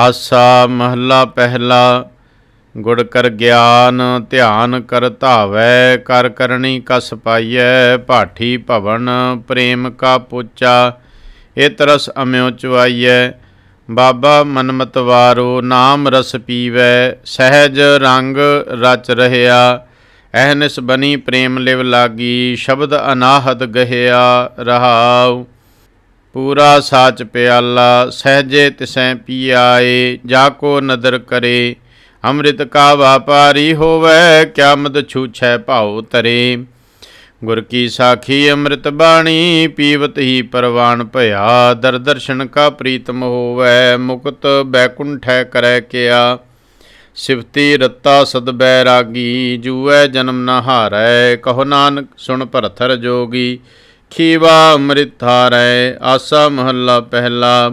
ਆਸਾ ਮਹੱਲਾ ਪਹਿਲਾ ਗੁੜ ਕਰ ਗਿਆਨ ਧਿਆਨ ਕਰ ਧਾਵੈ ਕਰ ਕਰਨੀ ਕਸ ਪਾਈਐ ਭਾਠੀ ਭਵਨ ਪ੍ਰੇਮ ਕਾ ਪੋਚਾ ਇਹ ਤਰਸ ਅਮਿਉ ਚਵਾਈਐ ਬਾਬਾ ਮਨਮਤਵਾਰੋ ਨਾਮ ਰਸ ਪੀਵੈ ਸਹਿਜ ਰੰਗ ਰਚ ਰਹਿਆ ਐਨਿਸ ਬਨੀ ਪ੍ਰੇਮ ਲਿਵ ਲਾਗੀ ਸ਼ਬਦ ਅਨਾਹਦ ਗਹਿਆ ਰਹਾਉ ਪੂਰਾ ਸਾਚ ਪਿਆਲਾ ਸਹਜੇ ਤਿਸੈ ਪੀਆਏ ਜਾ ਕੋ ਨਦਰ ਕਰੇ ਅੰਮ੍ਰਿਤ ਕਾ ਵਾਪਾਰੀ ਹੋਵੇ ਕਿਆਮਤ ਛੂਛੈ ਭਾਉ ਤਰੇ ਗੁਰ ਕੀ ਸਾਖੀ ਅੰਮ੍ਰਿਤ ਬਾਣੀ ਪੀਵਤ ਹੀ ਪਰਵਾਨ ਭਇਆ ਦਰ ਦਰਸ਼ਨ ਕਾ ਪ੍ਰੀਤਮ ਹੋਵੇ ਮੁਕਤ ਬੈਕੁੰਠੈ ਕਰੈ ਕਿਆ ਸਿਫਤੀ ਰਤਾ ਸਦ ਬੈਰਾਗੀ ਜੂਐ ਜਨਮ ਨਹਾਰੈ ਕਹੋ ਨਾਨਕ ਸੁਣ ਭਰਥਰ ਜੋਗੀ ਖੀਵਾ ਧਾਰੈ ਆਸਾ ਮਹੱਲਾ ਪਹਿਲਾ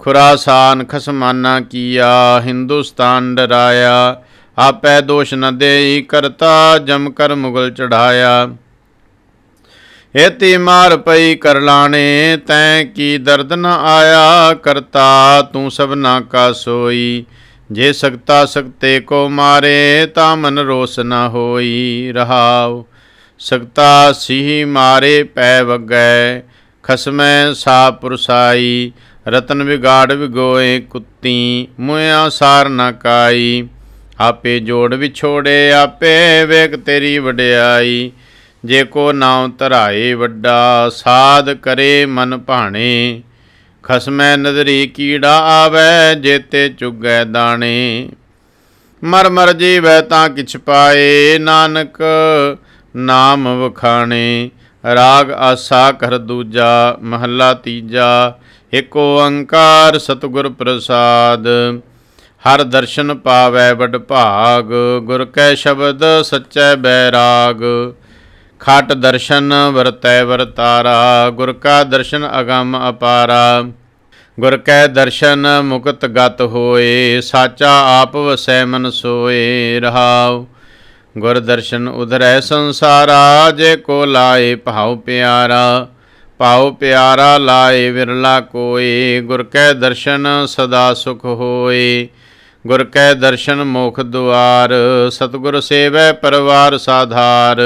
ਖੁਰਾਸਾਨ ਖਸਮਾਨਾ ਕੀਆ ਹਿੰਦੁਸਤਾਨ ਡਰਾਇਆ ਆਪੈ ਦੋਸ਼ ਨ ਦੇਈ ਕਰਤਾ ਜਮ ਕਰ ਮੁਗਲ ਚੜਾਇਆ ਹੇਤੀ ਮਾਰ ਪਈ ਕਰਲਾਣੇ ਤੈ ਕੀ ਦਰਦ ਨ ਆਇਆ ਕਰਤਾ ਤੂੰ ਸਭਨਾ ਕਾ ਸੋਈ ਜੇ ਸਕਤਾ ਸਕਤੇ ਕੋ ਮਾਰੇ ਤਾ ਮਨ ਰੋਸ ਨ ਹੋਈ ਰਹਾਉ ਸਕਤਾ ਸਿਹ ਮਾਰੇ ਪੈ ਵਗੈ ਖਸਮੈ ਸਾ ਪੁਰਸਾਈ ਰਤਨ ਵਿਗਾੜ ਵਿਗੋਏ ਕੁੱਤੀ ਮੁਇਆ ਸਾਰ ਨਾ ਕਾਈ ਆਪੇ ਜੋੜ ਵਿਛੋੜੇ ਆਪੇ ਵੇਖ ਤੇਰੀ ਵਡਿਆਈ ਜੇ ਕੋ ਨਾਮ ਧਰਾਏ ਵੱਡਾ ਸਾਧ ਕਰੇ ਮਨ ਭਾਣੇ ਖਸਮੈ ਨਦਰੀ ਕੀੜਾ ਆਵੇ ਜੇਤੇ ਚੁਗੈ ਦਾਣੇ ਮਰ ਮਰ ਜੀਵੈ ਤਾਂ ਕਿਛ ਪਾਏ ਨਾਨਕ ਨਾਮ ਵਖਾਣੇ ਰਾਗ ਆਸਾ ਕਰ ਦੂਜਾ ਮਹੱਲਾ ਤੀਜਾ ਇੱਕ ਓੰਕਾਰ ਸਤਿਗੁਰ ਪ੍ਰਸਾਦ ਹਰ ਦਰਸ਼ਨ ਪਾਵੈ ਵਡ ਭਾਗ ਗੁਰ ਕੈ ਸ਼ਬਦ ਸੱਚੈ ਬੈਰਾਗ ਖਟ ਦਰਸ਼ਨ ਵਰਤੈ ਵਰਤਾਰਾ ਗੁਰ ਕਾ ਦਰਸ਼ਨ ਅਗੰਮ ਅਪਾਰਾ ਗੁਰ ਕੈ ਦਰਸ਼ਨ ਮੁਕਤ ਗਤ ਹੋਏ ਸਾਚਾ ਆਪ ਵਸੈ ਮਨ ਸੋਏ ਰਹਾਉ ਗੁਰ ਦਰਸ਼ਨ ਉਧਰੈ ਸੰਸਾਰਾ ਜੇ ਕੋ ਲਾਏ ਭਾਉ ਪਿਆਰਾ ਭਾਉ ਪਿਆਰਾ ਲਾਏ ਵਿਰਲਾ ਕੋਈ ਗੁਰ ਕੈ ਦਰਸ਼ਨ ਸਦਾ ਸੁਖ ਹੋਏ ਗੁਰ ਕੈ ਦਰਸ਼ਨ ਮੋਖ ਦੁਆਰ ਸਤਗੁਰ ਸੇਵੈ ਪਰਵਾਰ ਸਾਧਾਰ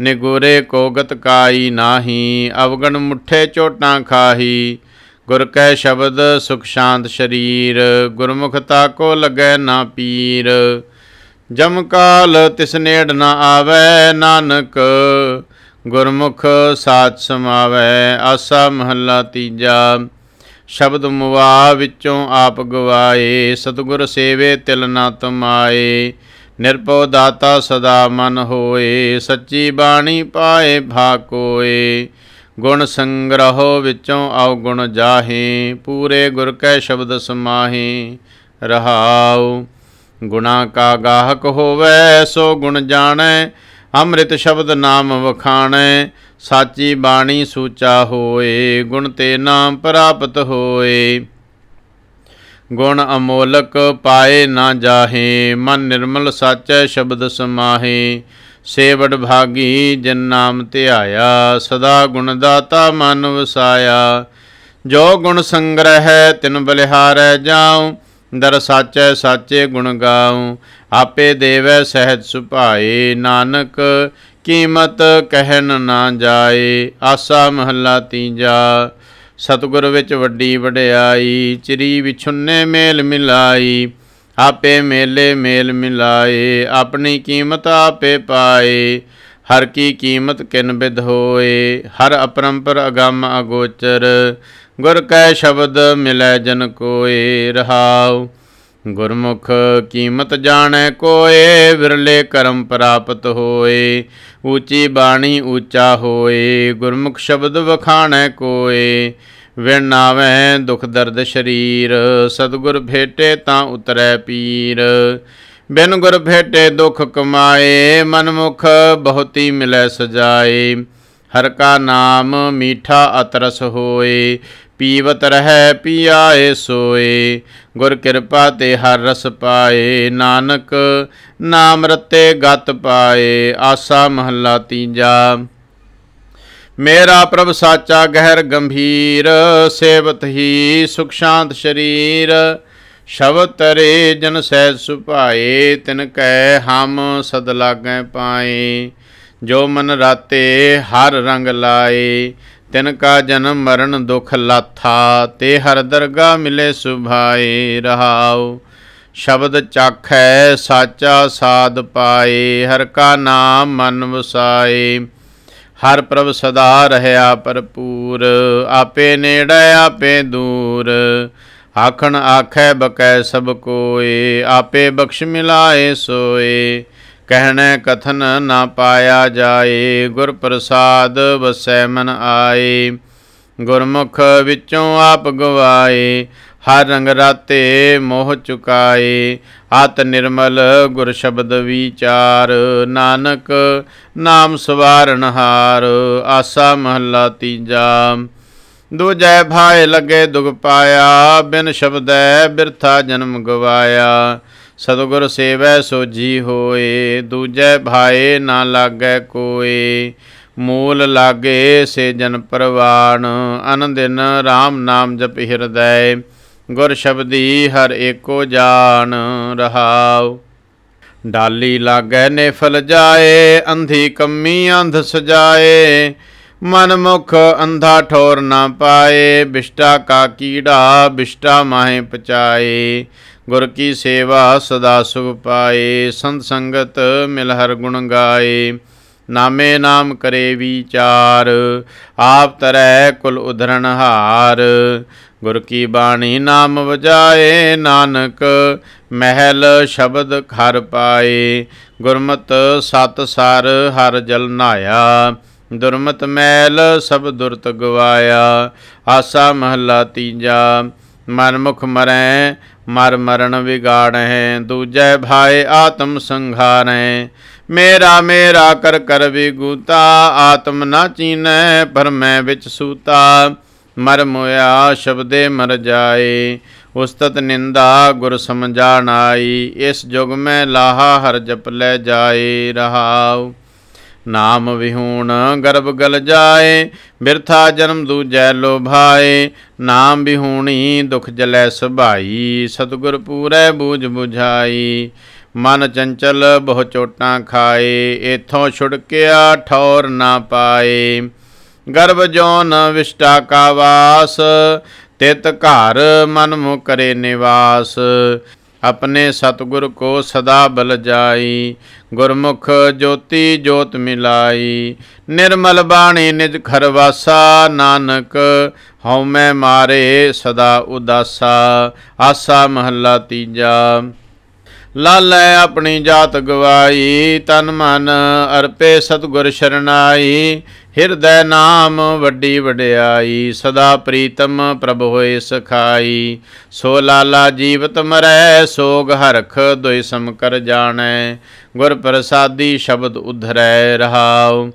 ਨਿਗੋਰੇ ਕੋ ਗਤ ਕਾਈ ਨਾਹੀ ਅਵਗਣ ਮੁਠੇ ਚੋਟਾਂ ਖਾਹੀ ਗੁਰ ਕੈ ਸ਼ਬਦ ਸੁਖ ਸ਼ਾਂਤ ਸ਼ਰੀਰ ਗੁਰਮੁਖਤਾ ਕੋ ਲਗੈ ਨਾ ਪੀਰ ਜਮ ਕਾਲ ਤਿਸ ਨੇੜ ਨਾ ਆਵੇ ਨਾਨਕ ਗੁਰਮੁਖ ਸਾਚ ਸਮਾਵੇ ਆਸਾ ਮਹੱਲਾ ਤੀਜਾ ਸ਼ਬਦ ਮੁਵਾ ਵਿੱਚੋਂ ਆਪ ਗਵਾਏ ਸਤਗੁਰ ਸੇਵੇ ਤਿਲ ਨਾ ਤਮਾਏ ਨਿਰਭਉ ਦਾਤਾ ਸਦਾ ਮਨ ਹੋਏ ਸੱਚੀ ਬਾਣੀ ਪਾਏ ਭਾ ਕੋਏ ਗੁਣ ਸੰਗ੍ਰਹਿ ਵਿੱਚੋਂ ਆਉ ਗੁਣ ਜਾਹੇ ਪੂਰੇ ਗੁਰ ਕੈ ਸ਼ਬਦ ਸਮਾਹੇ ਰਹਾਉ ਗੁਣਾ ਕਾ ਗਾਹਕ ਹੋਵੇ ਸੋ ਗੁਣ ਜਾਣੈ ਅੰਮ੍ਰਿਤ ਸ਼ਬਦ ਨਾਮ ਵਖਾਣੈ ਸਾਚੀ ਬਾਣੀ ਸੂਚਾ ਹੋਏ ਗੁਣ ਤੇ ਨਾਮ ਪ੍ਰਾਪਤ ਹੋਏ ਗੁਣ ਅਮੋਲਕ ਪਾਏ ਨਾ ਜਾਹੇ ਮਨ ਨਿਰਮਲ ਸਾਚੈ ਸ਼ਬਦ ਸਮਾਹੇ ਸੇਵੜ ਭਾਗੀ ਜਿਨ ਨਾਮ ਧਿਆਇਆ ਸਦਾ ਗੁਣ ਦਾਤਾ ਮਨ ਵਸਾਇਆ ਜੋ ਗੁਣ ਸੰਗ੍ਰਹਿ ਤਿਨ ਬਲਿਹਾਰੈ ਜਾਉ ਦਰ ਸਾਚੈ ਸਾਚੇ ਗੁਣ ਗਾਉ ਆਪੇ ਦੇਵੈ ਸਹਿਜ ਸੁਭਾਏ ਨਾਨਕ ਕੀਮਤ ਕਹਿਣ ਨਾ ਜਾਏ ਆਸਾ ਮਹੱਲਾ ਤੀਜਾ ਸਤਗੁਰ ਵਿੱਚ ਵੱਡੀ ਵਡਿਆਈ ਚਰੀ ਵਿਛੁੰਨੇ ਮੇਲ ਮਿਲਾਈ ਆਪੇ ਮੇਲੇ ਮੇਲ ਮਿਲਾਏ ਆਪਣੀ ਕੀਮਤ ਆਪੇ ਪਾਏ ਹਰ ਕੀ ਕੀਮਤ ਕਿਨ ਬਿਦ ਹੋਏ ਹਰ ਅਪਰੰਪਰ ਅਗੰਮ ਅਗੋਚਰ ਗੁਰ ਕੈ ਸ਼ਬਦ ਮਿਲੈ ਜਨ ਕੋਏ ਰਹਾਉ ਗੁਰਮੁਖ ਕੀਮਤ ਜਾਣੈ ਕੋਏ ਵਿਰਲੇ ਕਰਮ ਪ੍ਰਾਪਤ ਹੋਏ ਉੱਚੀ ਬਾਣੀ ਊਚਾ ਹੋਏ ਗੁਰਮੁਖ ਸ਼ਬਦ ਵਖਾਣੈ ਕੋਏ ਵਿਣ ਆਵੇਂ ਦੁਖ ਦਰਦ ਸ਼ਰੀਰ ਸਤਗੁਰ ਭੇਟੇ ਤਾਂ ਉਤਰੈ ਪੀਰ ਬਿਨ ਗੁਰ ਭੇਟੇ ਦੁਖ ਕਮਾਏ ਮਨਮੁਖ ਬਹੁਤੀ ਮਿਲੇ ਸਜਾਏ ਹਰ ਕਾ ਨਾਮ ਮੀਠਾ ਅਤਰਸ ਹੋਏ ਪੀਵਤ ਰਹੈ ਪਿਆਏ ਸੋਏ ਗੁਰ ਕਿਰਪਾ ਤੇ ਹਰ ਰਸ ਪਾਏ ਨਾਨਕ ਨਾਮ ਰਤੇ ਗਤ ਪਾਏ ਆਸਾ ਮਹੱਲਾ ਤੀਜਾ ਮੇਰਾ ਪ੍ਰਭ ਸਾਚਾ ਗਹਿਰ ਗੰਭੀਰ ਸੇਵਤ ਹੀ ਸੁਖ ਸ਼ਾਂਤ ਸ਼ਰੀਰ ਸ਼ਬਦ ਤਰੇ ਜਨ ਸਹਿ ਸੁਭਾਏ ਤਿਨ ਕੈ ਹਮ ਸਦ ਲਾਗੈ ਪਾਏ ਜੋ ਮਨ ਰਾਤੇ ਹਰ ਰੰਗ ਲਾਏ ਤਿਨ ਕਾ ਜਨਮ ਮਰਨ ਦੁਖ ਲਾਥਾ ਤੇ ਹਰ ਦਰਗਾ ਮਿਲੇ ਸੁਭਾਏ ਰਹਾਉ ਸ਼ਬਦ ਚਾਖੈ ਸਾਚਾ ਸਾਧ ਪਾਏ ਹਰ ਕਾ ਨਾਮ ਮਨ ਵਸਾਏ ਹਰ ਪ੍ਰਭ ਸਦਾ ਰਹਿਆ ਭਰਪੂਰ ਆਪੇ ਨੇੜੇ ਆਪੇ ਦੂਰ ਆਖਣ ਆਖੈ ਬਕੈ ਸਭ ਕੋਏ ਆਪੇ ਬਖਸ਼ ਮਿਲਾਏ ਸੋਏ ਕਹਿਣੈ ਕਥਨ ਨਾ ਪਾਇਆ ਜਾਏ ਗੁਰ ਪ੍ਰਸਾਦ ਵਸੈ ਮਨ ਆਏ ਗੁਰਮੁਖ ਵਿੱਚੋਂ ਆਪ ਗਵਾਏ ਹਰ ਰੰਗ ਰਾਤੇ ਮੋਹ ਚੁਕਾਏ ਆਤ ਨਿਰਮਲ ਗੁਰ ਸ਼ਬਦ ਵਿਚਾਰ ਨਾਨਕ ਨਾਮ ਸਵਾਰਨ ਹਾਰ ਆਸਾ ਮਹਲਾ ਤੀਜਾ ਦੂਜੈ ਭਾਏ ਲੱਗੇ ਦੁਖ ਪਾਇਆ ਬਿਨ ਸ਼ਬਦੈ ਬਿਰਥਾ ਜਨਮ ਗਵਾਇਆ ਸਤਗੁਰ ਸੇਵੈ ਸੋਜੀ ਹੋਏ ਦੂਜੈ ਭਾਏ ਨਾ ਲਾਗੈ ਕੋਏ ਮੂਲ ਲਾਗੇ ਸੇ ਜਨ ਪਰਵਾਨ ਅਨੰਦਿਨ RAM ਨਾਮ ਜਪ ਹਿਰਦੈ ਗੁਰ ਸ਼ਬਦੀ ਹਰ ਏਕੋ ਜਾਣ ਰਹਾਉ ਡਾਲੀ ਲਾਗੈ ਨੇ ਫਲ ਜਾਏ ਅੰਧੀ ਕੰਮੀ ਅੰਧ ਸਜਾਏ ਮਨ ਮੁਖ ਅੰਧਾ ਠੋਰ ਨਾ ਪਾਏ ਬਿਸ਼ਟਾ ਕਾ ਕੀੜਾ ਬਿਸ਼ਟਾ ਮਾਹੇ ਪਚਾਏ ਗੁਰ ਕੀ ਸੇਵਾ ਸਦਾ ਸੁਖ ਪਾਏ ਸੰਤ ਸੰਗਤ ਮਿਲ ਹਰ ਗੁਣ ਗਾਏ ਨਾਮੇ ਨਾਮ ਕਰੇ ਵਿਚਾਰ ਆਪ ਤਰੈ ਕੁਲ ਉਧਰਨ ਹਾਰ ਗੁਰ ਕੀ ਬਾਣੀ ਨਾਮ ਵਜਾਏ ਨਾਨਕ ਮਹਿਲ ਸ਼ਬਦ ਘਰ ਪਾਏ ਗੁਰਮਤ ਸਤ ਸਰ ਹਰ ਜਲ ਨਾਇਆ ਦੁਰਮਤ ਮੈਲ ਸਭ ਦੁਰਤ ਗਵਾਇਆ ਆਸਾ ਮਹੱਲਾ ਤੀਜਾ ਮਨਮੁਖ ਮਰੈ ਮਰ ਮਰਨ ਵਿਗਾੜੈ ਦੂਜੈ ਭਾਏ ਆਤਮ ਸੰਘਾਰੈ ਮੇਰਾ ਮੇਰਾ ਕਰ ਕਰ ਵਿਗੂਤਾ ਆਤਮ ਨਾ ਚੀਨੈ ਪਰ ਮੈਂ ਵਿੱਚ ਸੂਤਾ ਮਰ ਮੋਇਆ ਸ਼ਬਦੇ ਮਰ ਜਾਏ ਉਸਤਤ ਨਿੰਦਾ ਗੁਰ ਸਮਝਾਣਾਈ ਇਸ ਜੁਗ ਮੈਂ ਲਾਹਾ ਹਰ ਜਪ ਲੈ ਜਾਏ ਰਹਾਉ ਨਾਮ ਵਿਹੂਣ ਗਰਭ ਗਲ ਜਾਏ ਬਿਰਥਾ ਜਨਮ ਦੂਜੈ ਲੋਭਾਏ ਨਾਮ ਵਿਹੂਣੀ ਦੁਖ ਜਲੈ ਸੁਭਾਈ ਸਤਗੁਰ ਪੂਰੈ ਬੂਝ 부ਝਾਈ ਮਨ ਚੰਚਲ ਬਹੁ ਚੋਟਾਂ ਖਾਏ ਇਥੋਂ ਛੁੜਕਿਆ ਠੌਰ ਨਾ ਪਾਏ ਗਰਭ ਜੋਨ ਵਿਸ਼ਟਾ ਕਾ ਵਾਸ ਤਿਤ ਘਰ ਮਨ ਮੁ ਕਰੇ ਨਿਵਾਸ ਆਪਣੇ सतगुर ਕੋ ਸਦਾ ਬਲ ਜਾਈ ਗੁਰਮੁਖ ਜੋਤੀ ਜੋਤ ਮਿਲਾਈ ਨਿਰਮਲ ਬਾਣੀ ਨਿਜ ਖਰਵਾਸਾ ਨਾਨਕ ਹਉ ਮੈਂ ਮਾਰੇ ਸਦਾ ਉਦਾਸਾ ਆਸਾ ਮਹੱਲਾ ਤੀਜਾ ਲਾਲੈ ਆਪਣੀ ਜਾਤ ਗਵਾਈ ਤਨ ਮਨ ਅਰਪੇ ਸਤਗੁਰ ਸ਼ਰਨਾਈ ਹਿਰਦੈ ਨਾਮ ਵੱਡੀ ਵਡਿਆਈ ਸਦਾ ਪ੍ਰੀਤਮ ਪ੍ਰਭ ਹੋਏ ਸਖਾਈ ਸੋ ਲਾਲਾ ਜੀਵਤ ਮਰੈ ਸੋਗ ਹਰਖ ਦੁਇ ਸਮ ਕਰ ਜਾਣੈ ਗੁਰ ਪ੍ਰਸਾਦੀ ਸ਼ਬਦ ਉਧਰੈ ਰਹਾਉ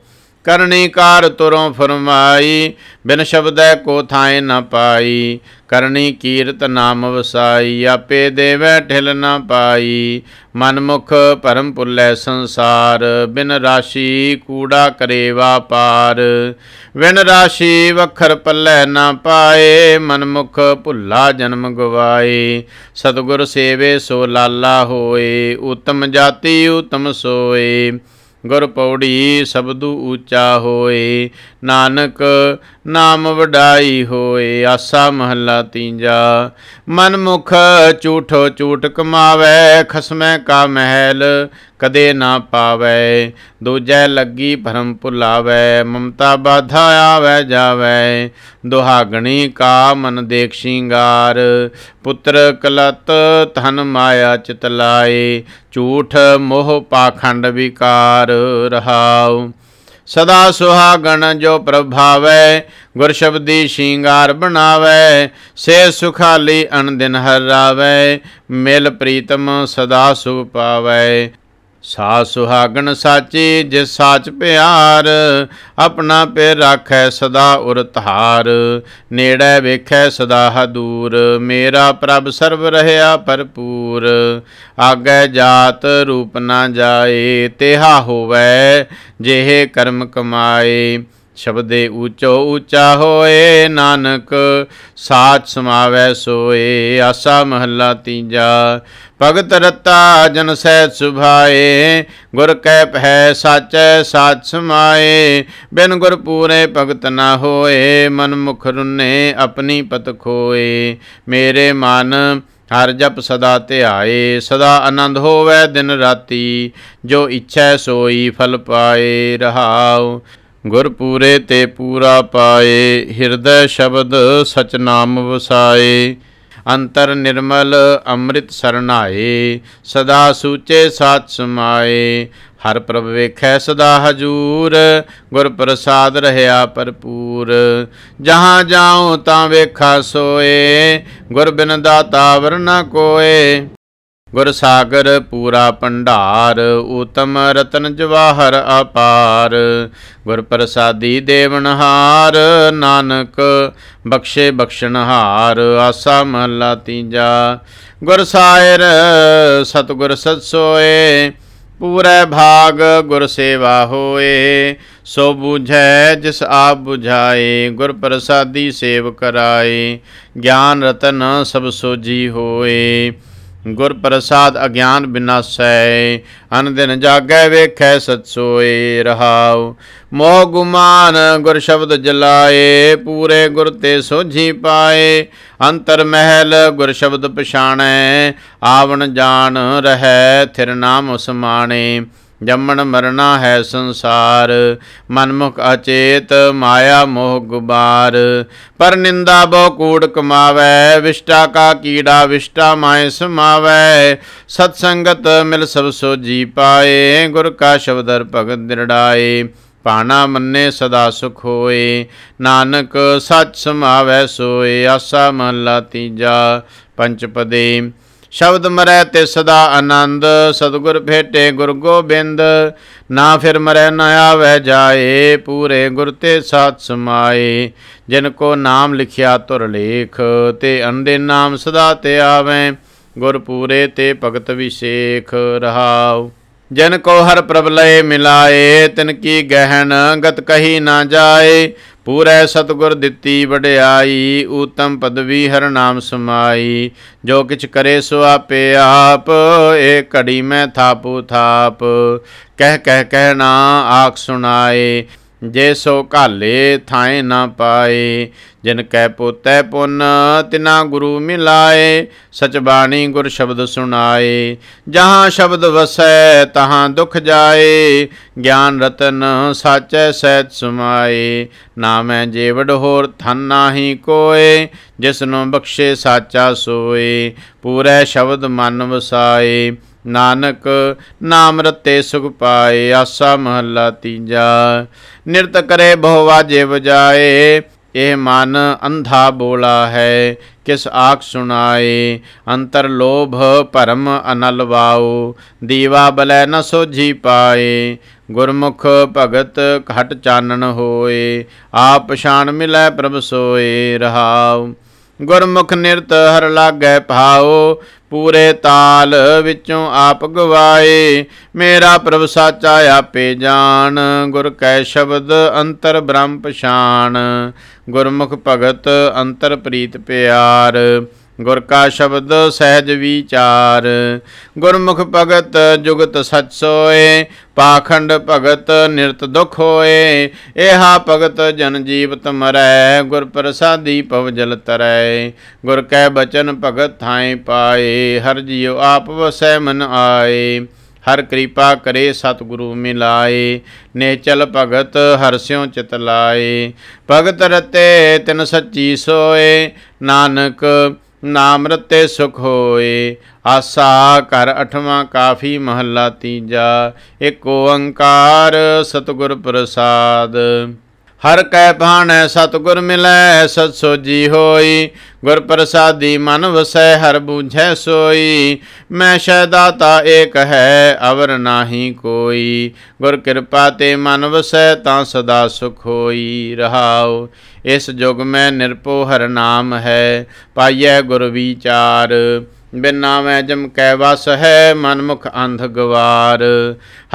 ਕਰਨੀ ਕਾਰ ਤੁਰੋਂ ਫਰਮਾਈ ਬਿਨ ਸ਼ਬਦੈ ਕੋ ਥਾਏ ਨ ਪਾਈ ਕਰਨੀ ਕੀਰਤ ਨਾਮ ਵਸਾਈ ਆਪੇ ਦੇਵੈ ਠਿਲ ਨ ਪਾਈ ਮਨਮੁਖ ਮੁਖ ਭਰਮ ਪੁੱਲੈ ਸੰਸਾਰ ਬਿਨ ਰਾਸ਼ੀ ਕੂੜਾ ਕਰੇ ਵਾਪਾਰ ਬਿਨ ਰਾਸ਼ੀ ਵਖਰ ਪੱਲੇ ਨ ਪਾਏ ਮਨਮੁਖ ਭੁੱਲਾ ਜਨਮ ਗਵਾਏ ਸਤਗੁਰ ਸੇਵੇ ਸੋ ਲਾਲਾ ਹੋਏ ਉਤਮ ਜਾਤੀ ਉਤਮ ਸੋਏ ਗੁਰ ਪੌੜੀ ਸਬਦੂ ਉਚਾ ਹੋਏ ਨਾਨਕ ਨਾਮ ਵਡਾਈ ਹੋਏ ਆਸਾ ਮਹੱਲਾ ਤੀਜਾ ਮਨ ਮੁਖ ਝੂਠੋ ਝੂਟ ਕਮਾਵੇ ਖਸਮੈ ਕਾ ਮਹਿਲ ਕਦੇ ਨਾ ਪਾਵੇ ਦੂਜੈ ਲੱਗੀ ਭਰਮ ਭੁਲਾਵੇ ਮਮਤਾ ਬਾਧਾ ਆਵੇ ਜਾਵੇ ਦੁਹਾਗਣੀ ਕਾ ਮਨ ਦੇਖ ਸ਼ਿੰਗਾਰ ਪੁੱਤਰ ਕਲਤ ਧਨ ਮਾਇਆ ਚਿਤ ਲਾਏ ਝੂਠ ਮੋਹ ਪਾਖੰਡ ਵਿਕਾਰ ਰਹਾਉ ਸਦਾ ਸੁਹਾਗਣ ਜੋ ਪ੍ਰਭਾਵੈ ਗੁਰ ਸ਼ਬਦੀ ਸ਼ਿੰਗਾਰ ਬਣਾਵੇ ਸੇ ਸੁਖਾਲੀ ਅਨ ਦਿਨ ਹਰਾਵੇ ਮਿਲ ਪ੍ਰੀਤਮ ਸਦਾ ਸੁਖ ਪਾਵੇ ਸਾ ਸੁਹਾਗਣ ਸਾਚੀ ਜਿਸ ਸਾਚ ਪਿਆਰ ਆਪਣਾ ਪੇ ਰਾਖੈ ਸਦਾ ਉਰ ਧਾਰ ਨੇੜੇ ਵੇਖੈ ਸਦਾ ਹਦੂਰ ਮੇਰਾ ਪ੍ਰਭ ਸਰਬ ਰਹਿਆ ਭਰਪੂਰ ਆਗੇ ਜਾਤ ਰੂਪ ਨਾ ਜਾਏ ਤੇਹਾ ਹੋਵੇ ਜਿਹੇ ਕਰਮ ਕਮਾਏ ਸ਼ਬਦੇ ਉਚੋ ਉਚਾ ਹੋਏ ਨਾਨਕ ਸਾਥ ਸਮਾਵੈ ਸੋਏ ਆਸਾ ਮਹੱਲਾ ਤੀਜਾ ਭਗਤ ਰਤਾ ਜਨ ਸਹਿ ਸੁਭਾਏ ਗੁਰ ਕੈ ਭੈ ਸਾਚੈ ਸਾਥ ਸਮਾਏ ਬਿਨ ਗੁਰ ਪੂਰੇ ਭਗਤ ਨਾ ਹੋਏ ਮਨ ਮੁਖ ਰੁਨੇ ਆਪਣੀ ਪਤ ਖੋਏ ਮੇਰੇ ਮਨ ਹਰ ਜਪ ਸਦਾ ਧਿਆਏ ਸਦਾ ਆਨੰਦ ਹੋਵੇ ਦਿਨ ਰਾਤੀ ਜੋ ਇੱਛੈ ਸੋਈ ਫਲ ਪਾਏ ਰਹਾਉ ਗੁਰ ਪੂਰੇ ਤੇ ਪੂਰਾ ਪਾਏ ਹਿਰਦੈ ਸ਼ਬਦ ਸਚ ਨਾਮ ਵਸਾਏ ਅੰਤਰ ਨਿਰਮਲ ਅੰਮ੍ਰਿਤ ਸਰਣਾਏ ਸਦਾ ਸੂਚੇ ਸਾਥ ਸਮਾਏ ਹਰ ਪ੍ਰਭ ਵੇਖੈ ਸਦਾ ਹਜੂਰ ਗੁਰ ਪ੍ਰਸਾਦ ਰਹਿਆ ਭਰਪੂਰ ਜਹਾਂ ਜਾਉ ਤਾਂ ਵੇਖਾ ਸੋਏ ਗੁਰ ਬਿਨ ਦਾਤਾ ਵਰ ਕੋਏ ਗੁਰਸਾਗਰ ਪੂਰਾ ਭੰਡਾਰ ਊਤਮ ਰਤਨ ਜਵਾਹਰ ਅਪਾਰ ਗੁਰ ਪ੍ਰਸਾਦੀ ਦੇਵਨਹਾਰ ਨਾਨਕ ਬਖਸ਼ੇ ਬਖਸ਼ਣਹਾਰ ਆਸਾ ਮਹਲਾ ਤੀਜਾ ਗੁਰ ਸਾਇਰ ਸਤਗੁਰ ਸਤ ਸੋਏ ਪੂਰੇ ਭਾਗ ਗੁਰ ਸੇਵਾ ਹੋਏ ਸੋ ਬੁਝੈ ਜਿਸ ਆਪ ਬੁਝਾਏ ਗੁਰ ਪ੍ਰਸਾਦੀ ਸੇਵ ਕਰਾਏ ਗਿਆਨ ਰਤਨ ਸਭ ਸੋਜੀ ਹੋਏ ਗੁਰ ਪ੍ਰਸਾਦ ਅਗਿਆਨ ਬਿਨਾਸੈ ਅਨ ਦਿਨ ਜਾਗੈ ਵੇਖੈ ਸਤ ਸੋਏ ਰਹਾਉ ਮੋਹ ਗੁਮਾਨ ਗੁਰ ਸ਼ਬਦ ਜਲਾਏ ਪੂਰੇ ਗੁਰ ਤੇ ਸੋਝੀ ਪਾਏ ਅੰਤਰ ਮਹਿਲ ਗੁਰ ਸ਼ਬਦ ਪਛਾਣੈ ਆਵਣ ਜਾਣ ਰਹੈ ਥਿਰ ਨਾਮ ਉਸਮਾਣੇ ਜੰਮਣ ਮਰਨਾ ਹੈ ਸੰਸਾਰ ਮਨਮੁਖ ਅਚੇਤ ਮਾਇਆ ਮੋਹ ਗੁਬਾਰ ਪਰ ਨਿੰਦਾ ਬਹੁ ਕੂੜ ਕਮਾਵੇ ਵਿਸ਼ਟਾ ਕਾ ਕੀੜਾ ਵਿਸ਼ਟਾ ਮਾਇ ਸਮਾਵੇ ਸਤ ਸੰਗਤ ਮਿਲ ਸਭ ਸੋ ਜੀ ਪਾਏ ਗੁਰ ਕਾ ਸ਼ਬਦ ਹਰ ਭਗਤ ਨਿਰੜਾਏ ਪਾਣਾ ਮੰਨੇ ਸਦਾ ਸੁਖ ਹੋਏ ਨਾਨਕ ਸਚ ਸਮਾਵੇ ਸੋਏ ਆਸਾ ਲਾ ਤੀਜਾ ਪਦੇ ਸ਼ਬਦ ਮਰੈ ਤੇ ਸਦਾ ਆਨੰਦ ਸਤਗੁਰ ਭੇਟੇ ਗੁਰ ਗੋਬਿੰਦ ਨਾ ਫਿਰ ਮਰੈ ਨਾ ਆਵੇ ਜਾਏ ਪੂਰੇ ਗੁਰ ਤੇ ਸਾਥ ਸਮਾਏ ਜਿਨ ਕੋ ਨਾਮ ਲਿਖਿਆ ਤੁਰ ਲੇਖ ਤੇ ਅੰਦੇ ਨਾਮ ਸਦਾ ਤੇ ਆਵੇ ਗੁਰ ਪੂਰੇ ਤੇ ਭਗਤ ਵਿਸ਼ੇਖ ਰਹਾਉ ਜਿਨ ਕੋ ਹਰ ਪ੍ਰਭ ਲਏ ਮਿਲਾਏ ਤਿਨ ਕੀ ਗਹਿਣ ਗਤ ਕਹੀ ਨਾ ਜਾਏ ਪੂਰੇ ਸਤਗੁਰ ਦਿੱਤੀ ਵਡਿਆਈ ਊਤਮ ਪਦਵੀ ਹਰ ਨਾਮ ਸਮਾਈ ਜੋ ਕਿਛ ਕਰੇ ਸੋ ਆਪੇ ਆਪ ਏ ਘੜੀ ਮੈਂ ਥਾਪੂ ਥਾਪ ਕਹਿ ਕਹਿ ਕਹਿਣਾ ਆਖ ਸੁਣਾਏ ਜੇ ਸੋ ਘਾਲੇ ਥਾਏ ਨਾ ਪਾਏ ਜਿਨ ਕੈ ਪੋਤੈ ਪੁੰਨ ਤਿਨਾ ਗੁਰੂ ਮਿਲਾਏ ਸਚ ਬਾਣੀ ਗੁਰ ਸ਼ਬਦ ਸੁਣਾਏ ਜਹਾਂ ਸ਼ਬਦ ਵਸੈ ਤਹਾਂ ਦੁਖ ਜਾਏ ਗਿਆਨ ਰਤਨ ਸਾਚੈ ਸਹਿਤ ਸੁਮਾਏ ਨਾਮੈ ਜੀਵੜ ਹੋਰ ਥਨ ਨਾਹੀ ਕੋਏ ਜਿਸਨੂੰ ਬਖਸ਼ੇ ਸਾਚਾ ਸੋਏ ਪੂਰੇ ਸ਼ਬਦ ਮਨ ਵਸਾਏ ਨਾਨਕ ਨਾਮ ਰਤੇ ਸੁਖ ਪਾਏ ਆਸਾ ਮਹੱਲਾ ਤੀਜਾ ਨਿਰਤ ਕਰੇ ਬਹੁ ਵਾਜੇ ਵਜਾਏ ਇਹ ਮਨ ਅੰਧਾ ਬੋਲਾ ਹੈ ਕਿਸ ਆਖ ਸੁਣਾਏ ਅੰਤਰ ਲੋਭ ਭਰਮ ਅਨਲਵਾਓ ਦੀਵਾ ਬਲੈ ਨ ਸੋਝੀ ਪਾਏ ਗੁਰਮੁਖ ਭਗਤ ਘਟ ਚਾਨਣ ਹੋਏ ਆਪ ਪਛਾਨ ਮਿਲੈ ਪ੍ਰਭ ਸੋਏ ਰਹਾਉ ਗੁਰਮੁਖ ਨਿਰਤ ਹਰ ਲਾਗੈ ਭਾਉ ਪੂਰੇ ਤਾਲ ਵਿੱਚੋਂ ਆਪ ਗਵਾਏ ਮੇਰਾ ਪ੍ਰਭ ਸਾਚਾ ਆਪੇ ਜਾਣ ਗੁਰ ਕੈ ਸ਼ਬਦ ਅੰਤਰ ਬ੍ਰਹਮ ਪਛਾਣ ਗੁਰਮੁਖ ਭਗਤ ਅੰਤਰ ਪ੍ਰੀਤ ਪਿਆਰ ਗੁਰ ਕਾ ਸ਼ਬਦ ਸਹਿਜ ਵਿਚਾਰ ਗੁਰਮੁਖ ਭਗਤ ਜੁਗਤ ਸਚ ਸੋਏ ਪਾਖੰਡ ਭਗਤ ਨਿਰਤ ਦੁਖ ਹੋਏ ਇਹਾ ਭਗਤ ਜਨ ਜੀਵਤ ਮਰੈ ਗੁਰ ਪ੍ਰਸਾਦੀ ਪਵ ਜਲ ਤਰੈ ਗੁਰ ਕੈ ਬਚਨ ਭਗਤ ਥਾਏ ਪਾਏ ਹਰ ਜੀਉ ਆਪ ਵਸੈ ਮਨ ਆਏ ਹਰ ਕਿਰਪਾ ਕਰੇ ਸਤਿਗੁਰੂ ਮਿਲਾਏ ਨੇਚਲ ਭਗਤ ਹਰ ਸਿਉ ਚਿਤ ਲਾਏ ਭਗਤ ਰਤੇ ਤਿਨ ਸੱਚੀ ਸੋਏ ਨਾਨਕ ਨਾਮ ਰਤੇ ਸੁਖ ਹੋਏ ਆਸਾ ਕਰ ਅਠਵਾਂ ਕਾਫੀ ਮਹੱਲਾ ਤੀਜਾ ਏਕ ਓੰਕਾਰ ਸਤਗੁਰ ਪ੍ਰਸਾਦ ਹਰ ਕੈ ਭਾਣੈ ਸਤਗੁਰ ਮਿਲੈ ਸਤ ਸੋਜੀ ਹੋਈ ਗੁਰ ਪ੍ਰਸਾਦੀ ਮਨ ਵਸੈ ਹਰ ਬੂਝੈ ਸੋਈ ਮੈਂ ਸ਼ੈ ਦਾਤਾ ਏਕ ਹੈ ਅਵਰ ਨਾਹੀ ਕੋਈ ਗੁਰ ਕਿਰਪਾ ਤੇ ਮਨ ਵਸੈ ਤਾਂ ਸਦਾ ਸੁਖ ਹੋਈ ਰਹਾਉ ਇਸ ਜੁਗ ਮੈਂ ਨਿਰਪੋ ਹਰ ਨਾਮ ਹੈ ਪਾਈਐ ਗੁਰ ਵਿਚਾਰ ਬਿਨ ਨਾਮੈ ਜਮ ਕੈ ਵਸ ਹੈ ਮਨ ਮੁਖ ਅੰਧ ਗਵਾਰ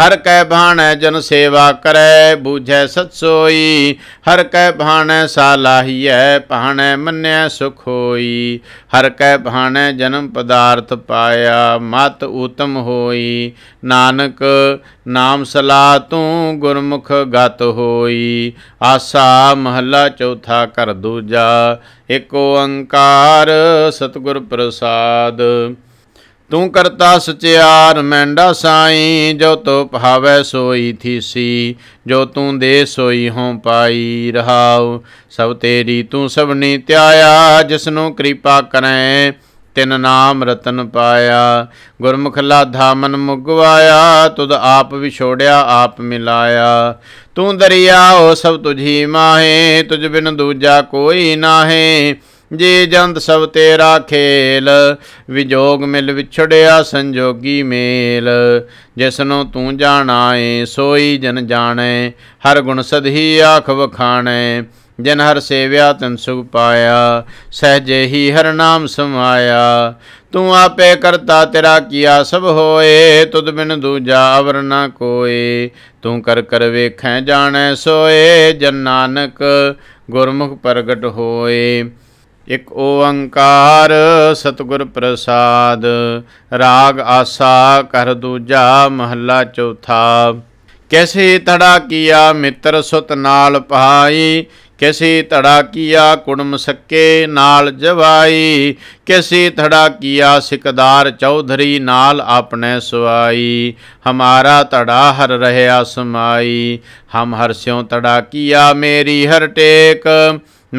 ਹਰ ਕੈ ਭਾਣੈ ਜਨ ਸੇਵਾ ਕਰੈ ਬੂਝੈ ਸਤ ਸੋਈ ਹਰ ਕੈ ਭਾਣੈ ਸਾ ਲਾਹੀਐ ਭਾਣੈ ਮੰਨੈ ਸੁਖ ਹੋਈ ਹਰ ਕੈ ਭਾਣੈ ਜਨਮ ਪਦਾਰਥ ਪਾਇਆ ਮਤ ਉਤਮ ਹੋਈ ਨਾਨਕ ਨਾਮ ਸਲਾ ਤੂੰ ਗੁਰਮੁਖ ਗਤ ਹੋਈ ਆਸਾ ਮਹਲਾ ਚੌਥਾ ਕਰ ਦੂਜਾ ਇਕ ਓੰਕਾਰ ਸਤਿਗੁਰ ਪ੍ਰਸਾਦ ਤੂੰ ਕਰਤਾ ਸਚਿਆਰ ਮੈਂਡਾ ਸਾਈ ਜੋ ਤੋ ਭਾਵੈ ਸੋਈ ਥੀਸੀ ਜੋ ਤੂੰ ਦੇ ਸੋਈ ਹੋਂ ਪਾਈ ਰਹਾਉ ਸਭ ਤੇਰੀ ਤੂੰ ਸਭਨੀ ਧਿਆਇਆ ਜਿਸਨੂੰ ਕਿਰਪਾ ਕਰੈ ਤਿਨ ਨਾਮ ਰਤਨ ਪਾਇਆ ਗੁਰਮੁਖ ਲਾਧਾ ਮਨ ਮੁਗਵਾਇਆ ਤੁਧ ਆਪ ਵਿਛੋੜਿਆ ਆਪ ਮਿਲਾਇਆ ਤੂੰ ਦਰਿਆ ਹੋ ਸਭ ਤੁਝੀ ਮਾਹੇ ਤੁਝ ਬਿਨ ਦੂਜਾ ਕੋਈ ਨਾਹੇ ਜੀ ਜੰਤ ਸਭ ਤੇਰਾ ਖੇਲ ਵਿਜੋਗ ਮਿਲ ਵਿਛੜਿਆ ਸੰਜੋਗੀ ਮੇਲ ਨੂੰ ਤੂੰ ਜਾਣਾਏ ਸੋਈ ਜਨ ਜਾਣੈ ਹਰ ਗੁਣ ਸਦਹੀ ਆਖ ਵਖਾਣੈ ਜਨ ਹਰ ਸੇਵਿਆ ਤਨ ਸੁਖ ਪਾਇਆ ਸਹਜੇ ਹੀ ਹਰ ਨਾਮ ਸਮਾਇਆ ਤੂੰ ਆਪੇ ਕਰਤਾ ਤੇਰਾ ਕੀਆ ਸਭ ਹੋਏ ਤੁਧ ਬਿਨ ਦੂਜਾ ਅਵਰ ਨਾ ਕੋਏ ਤੂੰ ਕਰ ਕਰ ਵੇਖੈ ਜਾਣੈ ਸੋਏ ਜਨ ਨਾਨਕ ਗੁਰਮੁਖ ਪ੍ਰਗਟ ਹੋਏ ਇਕ ਓੰਕਾਰ ਸਤਗੁਰ ਪ੍ਰਸਾਦ ਰਾਗ ਆਸਾ ਕਰ ਦੂਜਾ ਮਹੱਲਾ ਚੌਥਾ ਕੈਸੇ ਤੜਾ ਕੀਆ ਮਿੱਤਰ ਸੁਤ ਨਾਲ ਪਾਈ ਕਿਸੇ ਕੀਆ ਕੁੜਮ ਸੱਕੇ ਨਾਲ ਜਵਾਈ ਕਿਸੇ ਕੀਆ ਸਿਕਦਾਰ ਚੌਧਰੀ ਨਾਲ ਆਪਣੇ ਸਵਾਈ ਹਮਾਰਾ ਧੜਾ ਹਰ ਰਹਿ ਸਮਾਈ ਹਮ ਹਰ ਧੜਾ ਕੀਆ ਮੇਰੀ ਹਰ ਟੇਕ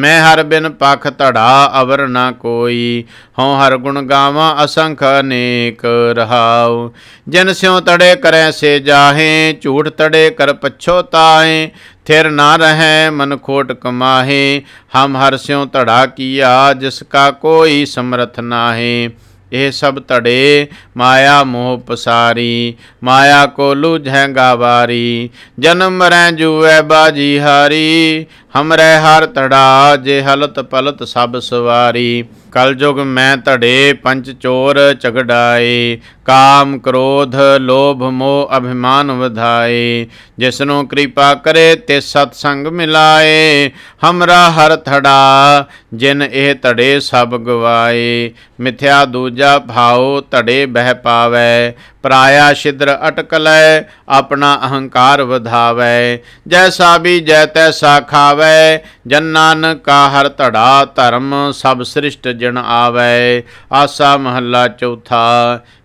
ਮੈਂ ਹਰ ਬਿਨ ਪਖ ਧੜਾ ਅਵਰ ਨਾ ਕੋਈ ਹਉ ਹਰ ਗੁਣ ਗਾਵਾਂ ਅਸੰਖ ਅਨੇਕ ਰਹਾਉ ਜਿਨ ਸਿਉ ਤੜੇ ਕਰੈ ਸੇ ਜਾਹੇ ਝੂਠ ਤੜੇ ਕਰ ਪਛੋ ਤਾਹੇ ਥਿਰ ਨਾ ਰਹੈ ਮਨ ਖੋਟ ਕਮਾਹੇ ਹਮ ਹਰ ਸਿਉ ਧੜਾ ਕੀਆ ਜਿਸ ਕਾ ਕੋਈ ਸਮਰਥ ਨਾਹੀ ਇਹ ਸਭ ਧੜੇ ਮਾਇਆ ਮੋਹ ਪਸਾਰੀ ਮਾਇਆ ਕੋ ਲੁਝੈ ਗਾਵਾਰੀ ਜਨਮ ਮਰੈ ਜੂਐ ਬਾਜੀ ਹਾਰੀ ਹਮਰੇ ਹਰ ਤੜਾ ਜੇ ਹਲਤ ਪਲਤ ਸਭ ਸਵਾਰੀ ਕਲਯੁਗ ਮੈਂ ਤੜੇ ਪੰਜ ਚੋਰ ਝਗੜਾਏ ਕਾਮ ਕ੍ਰੋਧ ਲੋਭ ਮੋਹ ਅਭਿਮਾਨ ਵਧਾਏ ਜਿਸਨੂੰ ਕਿਰਪਾ ਕਰੇ ਤੇ ਸਤ ਸੰਗ ਮਿਲਾਏ ਹਮਰਾ ਹਰ ਥੜਾ ਜਿਨ ਇਹ ਤੜੇ ਸਭ ਗਵਾਏ ਮਿਥਿਆ ਦੂਜਾ ਭਾਉ ਤੜੇ ਬਹਿ ਪਾਵੇ ਪਰਾਇਆ ਛਿਦਰ ਲੈ ਆਪਣਾ ਅਹੰਕਾਰ ਵਧਾਵੇ ਜੈਸਾ ਵੀ ਜੈ ਤੈਸਾ ਖਾਵੇ ਜਨ ਕਾ ਹਰ ਧੜਾ ਧਰਮ ਸਭ ਸ੍ਰਿਸ਼ਟ ਜਨ ਆਵੇ ਆਸਾ ਮਹੱਲਾ ਚੌਥਾ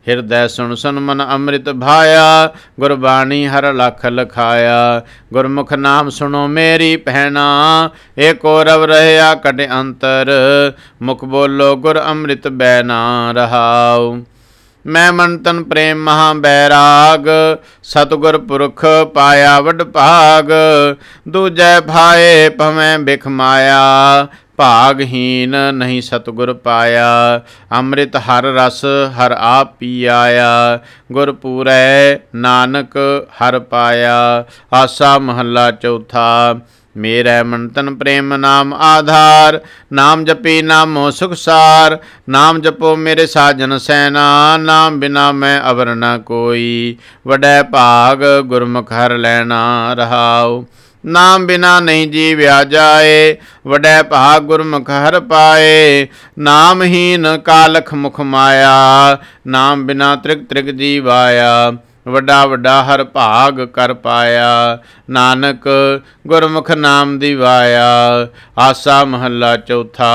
ਹਿਰਦੈ ਸੁਣ ਸੁਣ ਮਨ ਅੰਮ੍ਰਿਤ ਭਾਇਆ ਗੁਰਬਾਣੀ ਹਰ ਲਖ ਲਖਾਇਆ ਗੁਰਮੁਖ ਨਾਮ ਸੁਣੋ ਮੇਰੀ ਪਹਿਣਾ ਏਕੋ ਰਵ ਰਹਿਆ ਕਟ ਅੰਤਰ ਮੁਖ ਬੋਲੋ ਗੁਰ ਅੰਮ੍ਰਿਤ ਬੈ ਨਾ ਰਹਾਉ ਮੈਂ ਮਨ ਤਨ ਪ੍ਰੇਮ ਮਹਾ ਬੈਰਾਗ ਸਤਗੁਰ ਪੁਰਖ ਪਾਇਆ ਵਡ ਭਾਗ ਦੂਜੈ ਭਾਏ ਭਵੇਂ ਬਿਖ ਮਾਇਆ ਭਾਗਹੀਨ ਨਹੀਂ ਸਤਗੁਰ ਪਾਇਆ ਅੰਮ੍ਰਿਤ ਹਰ ਰਸ ਹਰ ਆਪ ਪੀ ਆਇਆ ਗੁਰ ਪੂਰੈ ਨਾਨਕ ਹਰ ਪਾਇਆ ਆਸਾ ਮਹੱਲਾ ਚੌਥਾ ਮੇਰਾ ਮਨ ਤਨ ਪ੍ਰੇਮ ਨਾਮ ਆਧਾਰ ਨਾਮ ਜਪੀ ਨਾਮੋ ਸੁਖਸਾਰ ਨਾਮ ਜਪੋ ਮੇਰੇ ਸਾਜਨ ਸੈਨਾ ਨਾਮ ਬਿਨਾ ਮੈਂ ਅਵਰ ਨਾ ਕੋਈ ਵਡੈ ਭਾਗ ਗੁਰਮੁਖ ਹਰ ਲੈਣਾ ਰਹਾਉ ਨਾਮ ਬਿਨਾ ਨਹੀਂ ਜੀਵਿਆ ਜਾਏ ਵਡੈ ਭਾਗ ਗੁਰਮੁਖ ਹਰ ਪਾਏ ਨਾਮ ਹੀਨ ਕਾਲਖ ਮੁਖ ਮਾਇਆ ਨਾਮ ਬਿਨਾ ਤ੍ਰਿਗ ਤ੍ਰਿਗ ਜੀਵਾਇਆ ਵੱਡਾ ਵੱਡਾ ਹਰ ਭਾਗ ਕਰ ਪਾਇਆ ਨਾਨਕ ਗੁਰਮੁਖ ਨਾਮ ਦੀ ਵਾਇਆ ਆਸਾ ਮਹੱਲਾ ਚੌਥਾ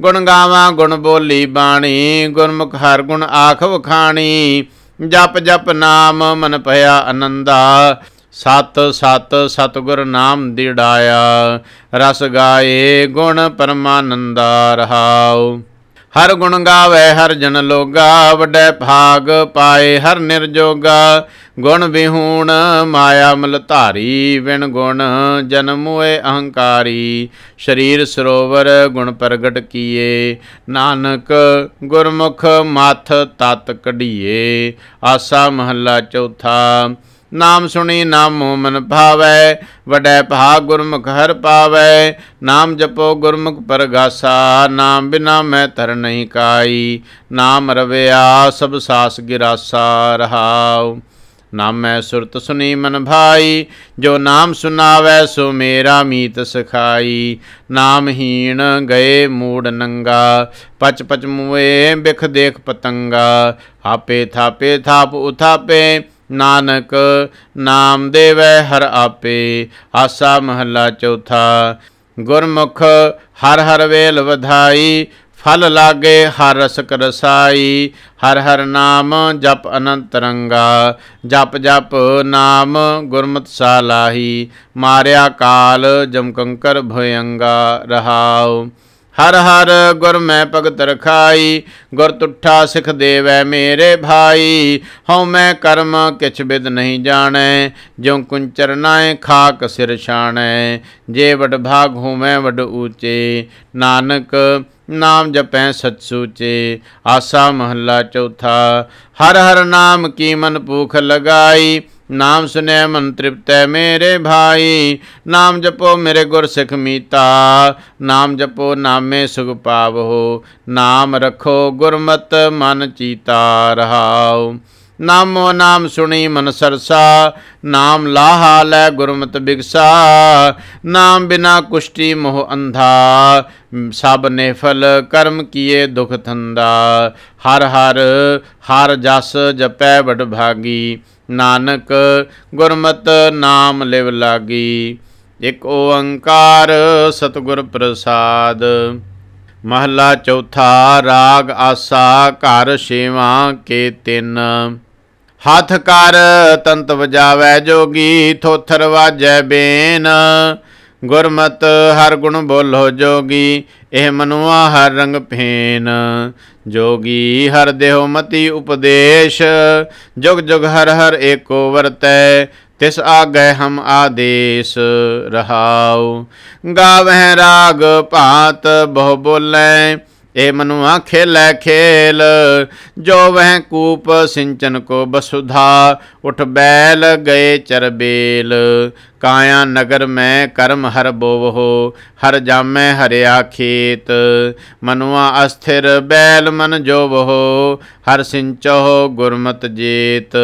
ਗੁਣ ਗਾਵਾਂ ਗੁਣ ਬੋਲੀ ਬਾਣੀ ਗੁਰਮੁਖ ਹਰ ਗੁਣ ਆਖ ਵਖਾਣੀ ਜਪ ਜਪ ਨਾਮ ਮਨ ਭਇਆ ਅਨੰਦਾ ਸਤ ਸਤ ਸਤਗੁਰ ਨਾਮ ਦੀ ੜਾਇਆ ਰਸ ਗਾਏ ਗੁਣ ਪਰਮਾਨੰਦਾ ਰਹਾਉ ਹਰ ਗੁਣ ਗਾਵੇ ਹਰ ਜਨ ਲੋਗਾ ਵਡੈ ਭਾਗ ਪਾਏ ਹਰ ਨਿਰਜੋਗਾ ਗੁਣ ਵਿਹੂਣ ਮਾਇਆ ਮਲ ਧਾਰੀ ਵਿਣ ਗੁਣ ਜਨਮ ਹੋਏ ਅਹੰਕਾਰੀ ਸਰੀਰ ਸਰੋਵਰ ਗੁਣ ਪ੍ਰਗਟ ਕੀਏ ਨਾਨਕ ਗੁਰਮੁਖ ਮਥ ਤਤ ਕਢੀਏ ਆਸਾ ਮਹੱਲਾ ਚੌਥਾ ਨਾਮ ਸੁਣੀ ਨਾਮ ਮਨ ਭਾਵੈ ਵਡੈ ਭਾ ਗੁਰਮੁਖ ਹਰ ਪਾਵੈ ਨਾਮ ਜਪੋ ਗੁਰਮੁਖ ਪਰਗਾਸਾ ਨਾਮ ਬਿਨਾ ਮੈਂ ਤਰ ਨਹੀਂ ਕਾਈ ਨਾਮ ਰਵਿਆ ਸਭ ਸਾਸ ਗਿਰਾਸਾ ਰਹਾਉ ਨਾਮੈ ਸੁਰਤ ਸੁਨੀ ਮਨ ਭਾਈ ਜੋ ਨਾਮ ਸੁਨਾਵੈ ਸੋ ਮੇਰਾ ਮੀਤ ਸਖਾਈ ਨਾਮ ਹੀਣ ਗਏ ਮੂੜ ਨੰਗਾ ਪਚ ਪਚ ਮੂਏ ਬਿਖ ਦੇਖ ਪਤੰਗਾ ਆਪੇ ਥਾਪੇ ਥਾਪ ਉਥਾਪੇ ਨਾਨਕ ਨਾਮ ਦੇਵੈ ਹਰ ਆਪੇ ਆਸਾ ਮਹੱਲਾ ਚੌਥਾ ਗੁਰਮੁਖ ਹਰ ਹਰ ਵੇਲ ਵਧਾਈ ਫਲ ਲਾਗੇ ਹਰ ਰਸ ਕਰਸਾਈ ਹਰ ਹਰ ਨਾਮ ਜਪ ਅਨੰਤ ਰੰਗਾ ਜਪ ਜਪ ਨਾਮ ਗੁਰਮਤਿ ਸਾਲਾਹੀ ਮਾਰਿਆ ਕਾਲ ਜਮਕੰਕਰ ਭਯੰਗਾ ਰਹਾਉ ਹਰ ਹਰ ਗੁਰ ਮੈਂ ਭਗਤ ਰਖਾਈ ਗੁਰ ਤੁਠਾ ਸਿਖ ਦੇਵੈ ਮੇਰੇ ਭਾਈ ਹਉ ਮੈਂ ਕਰਮ ਕਿਛ ਬਿਦ ਨਹੀਂ ਜਾਣੈ ਜਿਉ ਕੁੰਚਰਨਾਏ ਖਾਕ ਸਿਰ ਛਾਣੈ ਜੇ ਵਡ ਭਾਗ ਮੈਂ ਵਡ ਊਚੇ ਨਾਨਕ ਨਾਮ ਜਪੈ ਸੂਚੇ ਆਸਾ ਮਹੱਲਾ ਚੌਥਾ ਹਰ ਹਰ ਨਾਮ ਕੀ ਮਨ ਭੂਖ ਲਗਾਈ ਨਾਮ ਸੁਨੇ ਮਨ ਤ੍ਰਿਪਤੈ ਮੇਰੇ ਭਾਈ ਨਾਮ ਜਪੋ ਮੇਰੇ ਗੁਰ ਸਿਖ ਮੀਤਾ ਨਾਮ ਜਪੋ ਨਾਮੇ ਸੁਖ ਪਾਵੋ ਨਾਮ ਰਖੋ ਗੁਰਮਤ ਮਨ ਚੀਤਾ ਰਹਾਓ ਨਾਮੋ ਨਾਮ ਸੁਣੀ ਮਨ ਸਰਸਾ ਨਾਮ ਲਾਹਾ ਲੈ ਗੁਰਮਤਿ ਬਿਗਸਾ ਨਾਮ ਬਿਨਾ ਕੁਸ਼ਟੀ ਮੋਹ ਅੰਧਾ ਸਭ ਨੇ ਫਲ ਕਰਮ ਕੀਏ ਦੁਖ ਥੰਦਾ ਹਰ ਹਰ ਹਰ ਜਸ ਜਪੈ ਵਡ ਭਾਗੀ ਨਾਨਕ ਗੁਰਮਤਿ ਨਾਮ ਲਿਵ ਲਾਗੀ ਇਕ ਓੰਕਾਰ ਸਤਗੁਰ ਪ੍ਰਸਾਦ ਮਹਲਾ ਚੌਥਾ ਰਾਗ ਆਸਾ ਘਰ ਸ਼ੇਵਾ ਕੇ ਤਿੰਨ ਹੱਥ ਕਰ ਤੰਤ ਵਜਾਵੇ ਜੋਗੀ ਥੋਥਰ ਵਾਜੈ ਬੇਨ ਗੁਰਮਤ ਹਰ ਗੁਣ ਬੋਲੋ ਜੋਗੀ ਇਹ ਮਨੁਆ ਹਰ ਰੰਗ ਫੇਨ ਜੋਗੀ ਹਰ ਦੇਹ ਮਤੀ ਉਪਦੇਸ਼ ਜੁਗ ਜੁਗ ਹਰ ਹਰ ਏਕੋ ਵਰਤੈ ਤਿਸ ਆਗੇ ਹਮ ਆਦੇਸ਼ ਰਹਾਉ ਗਾਵਹਿ ਰਾਗ ਭਾਤ ਬਹੁ ਬੋਲੇ ਏ ਮਨੁਆ ਖੇਲੇ ਖੇਲ ਜੋ ਵਹਿ ਕੂਪ ਸਿੰਚਨ ਕੋ ਬਸੁਧਾ ਉਠ ਬੈਲ ਗਏ ਚਰਬੇਲ ਕਾਇਆ ਨਗਰ ਮੈਂ ਕਰਮ ਹਰ ਬੋਵਹੁ ਹਰ ਜਾਮੈ ਹਰਿਆ ਖੇਤ ਮਨੁਆ ਅਸਥਿਰ ਬੈਲ ਮਨ ਜੋ ਜੋਵਹੁ ਹਰ ਸਿੰਚੋ ਗੁਰਮਤ ਜੀਤ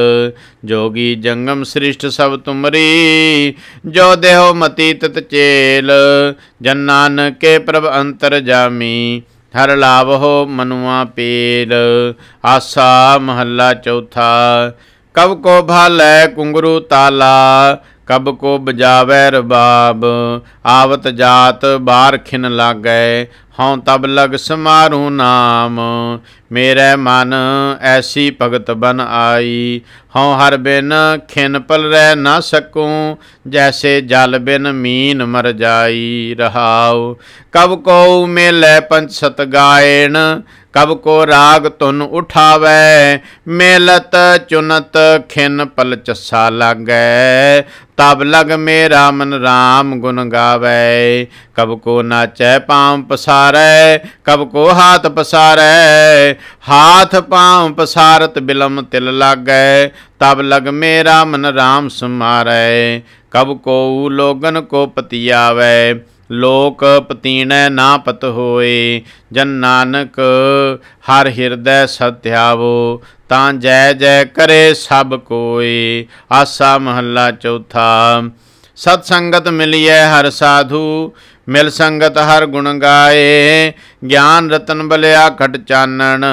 ਜੋਗੀ ਜੰਗਮ ਸ੍ਰਿਸ਼ਟ ਸਭ ਤੁਮਰੀ ਜੋ ਦੇਹੁ ਮਤੀ ਤਤ ਚੇਲ ਜਨਾਨ ਕੇ ਪ੍ਰਭ ਅੰਤਰ ਜਾਮੀ ਠਰ ਲਾਵਹੁ ਮਨੁਆ ਪੀਰ ਆਸਾ ਮਹੱਲਾ ਚੌਥਾ ਕਬ ਕੋ ਭਾਲੈ ਕੁੰਗਰੂ ਤਾਲਾ ਕਬ ਕੋ ਬਜਾਵੇ ਰਬਾਬ ਆਵਤ ਜਾਤ ਬਾਰ ਖਿਨ ਲਾਗੈ ਹਉ ਤਬ ਲਗ ਸਮਾਰੂ ਨਾਮ ਮੇਰੇ ਮਨ ਐਸੀ ਭਗਤ ਬਨ ਆਈ ਹਉ ਹਰ ਬਿਨ ਖਿਨ ਪਲ ਰਹਿ ਨਾ ਸਕੂੰ ਜੈਸੇ ਜਲ ਬਿਨ ਮੀਨ ਮਰ ਜਾਈ ਰਹਾਉ ਕਬ ਕੋ ਮੇਲੇ ਪੰਚ ਸਤ ਗਾਇਣ ਕਬ ਕੋ ਰਾਗ ਤੁਨ ਉਠਾਵੇ ਮੇਲਤ ਚੁਨਤ ਖਿਨ ਪਲ ਚਸਾ ਲਾਗੈ ਤਬ ਲਗ ਮੇਰਾ ਮਨ RAM ਗੁਣ ਗਾਵੇ ਕਬ ਕੋ ਨਾਚੈ ਪਾਉ ਪਸਾਰੈ ਕਬ ਕੋ ਹਾਥ ਪਸਾਰੈ ਹਾਥ ਪਾਉ ਪਸਾਰਤ ਬਿਲਮ ਤਿਲ ਲਾਗੈ तब लग मेरा मन राम सुमारै कब को लोगन को पतियावै ਲੋਕ ਪਤੀਣੈ ਨਾ ਪਤ ਹੋਏ ਜਨ ਨਾਨਕ ਹਰ ਹਿਰਦੈ ਸਤਿਆਵੋ ਤਾਂ ਜੈ ਜੈ ਕਰੇ ਸਭ ਕੋਈ ਆਸਾ ਮਹੱਲਾ ਚੌਥਾ ਸਤ ਸੰਗਤ ਮਿਲਿਐ ਹਰ ਸਾਧੂ ਮਿਲ ਸੰਗਤ ਹਰ ਗੁਣ ਗਾਏ ਗਿਆਨ ਰਤਨ ਬਲਿਆ ਖਟ ਚਾਨਣ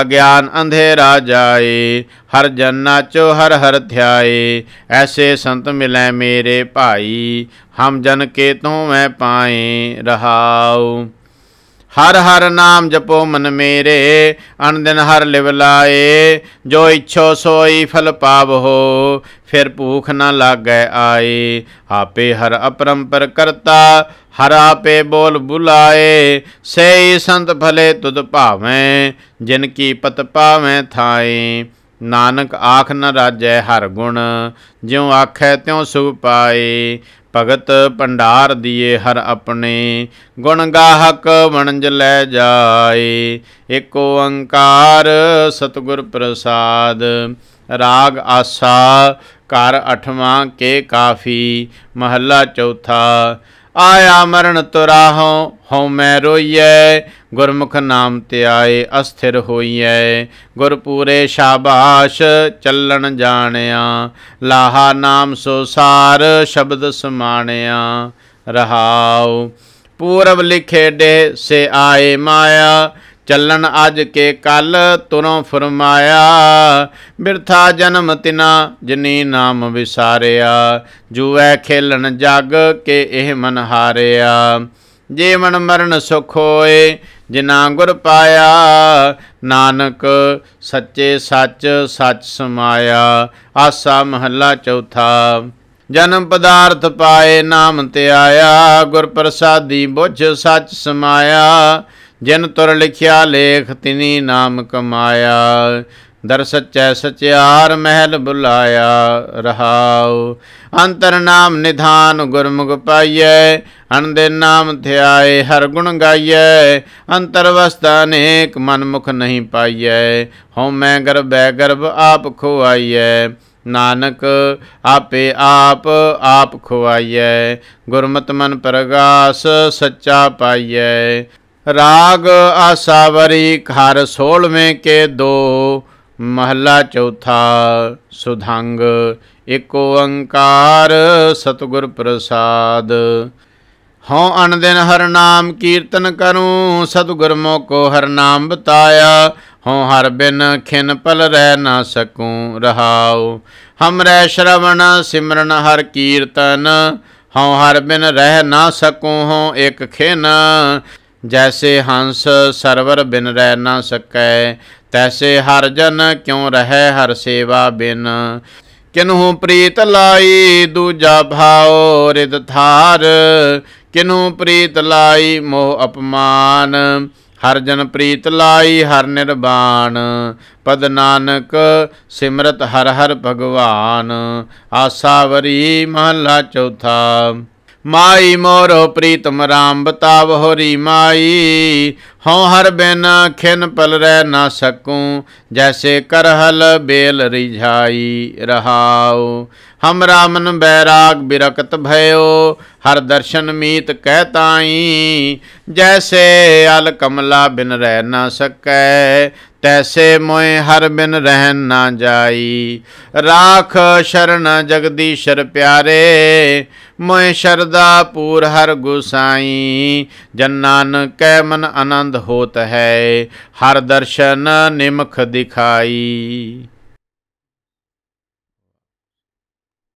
ਅਗਿਆਨ ਅੰਧੇਰਾ ਜਾਏ ਹਰ ਜਨ ਨਾਚੋ ਹਰ ਹਰ ਧਿਆਏ ਐਸੇ ਸੰਤ ਮਿਲੈ ਮੇਰੇ ਭਾਈ ਹਮ ਜਨ ਕੇ ਤੋਂ ਮੈਂ ਪਾਏ ਰਹਾਉ ਹਰ ਹਰ ਨਾਮ ਜਪੋ ਮਨ ਮੇਰੇ ਅਨੰਦਨ ਹਰ ਲਿਵ ਲਾਏ ਜੋ ਇਛੋ ਸੋਈ ਫਲ ਪਾਵੋ ਫਿਰ ਭੂਖ ਨਾ ਲਾਗੈ ਆਏ ਆਪੇ ਹਰ ਅਪਰੰਪਰ ਕਰਤਾ ਹਰ ਆਪੇ ਬੋਲ ਬੁਲਾਏ ਸਈ ਸੰਤ ਭਲੇ ਤੁਧ ਭਾਵੇਂ ਜਿਨ ਕੀ ਪਤ ਪਾਵੇਂ ਥਾਏ ਨਾਨਕ ਆਖ ਨ ਰਾਜੈ ਹਰ ਗੁਣ ਜਿਉ ਆਖੈ ਤਿਉ ਸੁਭ ਪਾਏ ਭਗਤ ਭੰਡਾਰ ਦੀਏ ਹਰ ਆਪਣੇ ਗੁਣ ਗਾਹਕ ਵਣਜ ਲੈ ਜਾਏ ਏਕ ਓੰਕਾਰ ਸਤਗੁਰ ਪ੍ਰਸਾਦ ਰਾਗ ਆਸਾ ਘਰ ਅਠਵਾਂ ਕੇ ਕਾਫੀ ਮਹੱਲਾ ਚੌਥਾ ਆਇਆ ਮਰਨ ਤੁਰਾਹਉ ਹਉ ਮੈਂ ਰੋਈਐ ਗੁਰਮੁਖ ਨਾਮ ਤੇ ਆਏ ਅਸਥਿਰ ਹੋਈਐ ਗੁਰਪੂਰੇ ਸ਼ਾਬਾਸ਼ ਚੱਲਣ ਜਾਣਿਆ ਲਾਹਾ ਨਾਮ ਸੋਸਾਰ ਸ਼ਬਦ ਸਮਾਣਿਆ ਰਹਾਉ ਪੂਰਬ ਲਿਖੇ ਦੇ ਸੇ ਆਏ ਮਾਇਆ ਚੱਲਣ ਅੱਜ ਕੇ ਕੱਲ ਤੁਰੋਂ ਫਰਮਾਇਆ ਬਿਰਥਾ ਜਨਮ ਤਿਨਾ ਜਿਨੀ ਨਾਮ ਵਿਸਾਰਿਆ ਜੂਐ ਖੇਲਣ ਜਗ ਕੇ ਇਹ ਮਨ ਹਾਰਿਆ ਜੇ ਮਨ ਮਰਨ ਸੁਖ ਹੋਏ ਜਿਨਾ ਗੁਰ ਪਾਇਆ ਨਾਨਕ ਸੱਚੇ ਸੱਚ ਸੱਚ ਸਮਾਇਆ ਆਸਾ ਮਹੱਲਾ ਚੌਥਾ ਜਨਮ ਪਦਾਰਥ ਪਾਏ ਨਾਮ ਤੇ ਆਇਆ ਗੁਰ ਪ੍ਰਸਾਦੀ ਬੁਝ ਸੱਚ ਸਮਾਇਆ ਜਿਨ ਤੁਰ ਲਿਖਿਆ ਲੇਖ ਤਿਨੀ ਨਾਮ ਕਮਾਇਆ ਦਰ ਸਚੈ ਸਚਿਆਰ ਮਹਿਲ ਬੁਲਾਇਆ ਰਹਾਉ ਅੰਤਰ ਨਾਮ ਨਿਧਾਨ ਗੁਰਮੁਖ ਪਾਈਐ ਅਨ ਦੇ ਨਾਮ ਧਿਆਏ ਹਰ ਗੁਣ ਗਾਈਐ ਅੰਤਰ ਵਸਤਾ ਨੇਕ ਮਨ ਮੁਖ ਨਹੀਂ ਪਾਈਐ ਹਉ ਮੈਂ ਗਰਬੈ ਗਰਬ ਆਪ ਖੁਆਈਐ ਨਾਨਕ ਆਪੇ ਆਪ ਆਪ ਖੁਆਈਐ ਗੁਰਮਤਿ ਮਨ ਪ੍ਰਗਾਸ ਸੱਚਾ ਪਾਈਐ ਰਾਗ आसावरी खार सोलवें के दो महला चौथा सुधांग ਇੱਕ ਓੰਕਾਰ ਸਤਿਗੁਰ ਪ੍ਰਸਾਦ ਹਉ ਦਿਨ ਹਰ ਨਾਮ ਕੀਰਤਨ ਕਰੂੰ ਸਤਿਗੁਰ ਮੋਕੋ ਹਰ ਨਾਮ ਬਤਾਇਆ ਹਉ ਹਰ ਬਿਨ ਖਿਨ ਪਲ ਰਹਿ ਨਾ ਸਕੂੰ ਰਹਾਉ ਹਮਰੇ ਸ਼ਰਵਣ ਸਿਮਰਨ ਹਰ ਕੀਰਤਨ ਹਉ ਹਰ ਬਿਨ ਰਹਿ ਨਾ ਸਕੂੰ ਹਉ ਇੱਕ ਖਿਨ ਜੈਸੇ ਹੰਸ ਸਰਵਰ ਬਿਨ ਰਹਿ ਨਾ ਸਕੈ ਤੈਸੇ ਹਰ ਜਨ ਕਿਉ ਰਹੈ ਹਰ ਸੇਵਾ ਬਿਨ ਕਿਨਹੂ ਪ੍ਰੀਤ ਲਾਈ ਦੂਜਾ ਭਾਉ ਰਿਤ ਥਾਰ ਕਿਨਹੂ ਪ੍ਰੀਤ ਲਾਈ ਮੋਹ ਅਪਮਾਨ ਹਰ ਜਨ ਪ੍ਰੀਤ ਲਾਈ ਹਰ ਨਿਰਵਾਣ ਪਦ ਨਾਨਕ ਸਿਮਰਤ ਹਰ ਹਰ ਭਗਵਾਨ ਆਸਾਵਰੀ ਮਹਲਾ ਚੌਥਾ ਮਾਈ ਮੋਰੋ ਪ੍ਰੀਤਮ ਰਾਮ ਬਤਾਵ ਹੋਰੀ ਮਾਈ ਹਉ ਹਰ ਬਿਨ ਖਿਨ ਪਲ ਰਹਿ ਨਾ ਸਕੂੰ ਜੈਸੇ ਕਰਹਲ ਬੇਲ ਰਿਝਾਈ ਰਹਾਉ ਹਮਰਾ ਮਨ ਬੈਰਾਗ ਬਿਰਕਤ ਭਇਓ ਹਰ ਦਰਸ਼ਨ ਮੀਤ ਕਹਿ ਤਾਈ ਜੈਸੇ ਅਲ ਕਮਲਾ ਬਿਨ ਰਹਿ ਨਾ ਸਕੈ ਤੈਸੇ ਮੋਇ ਹਰ ਬਿਨ ਰਹਿ ਨਾ ਜਾਈ ਰਾਖ ਸ਼ਰਨ ਜਗਦੀਸ਼ਰ ਪਿਆਰੇ ਮੋਇ ਸ਼ਰਦਾ ਪੂਰ ਹਰ ਗੁਸਾਈ ਜਨ ਕੈ ਮਨ ਆਨੰਦ ਆਨੰਦ ਹੋਤ ਹੈ ਹਰ ਦਰਸ਼ਨ ਨਿਮਖ ਦਿਖਾਈ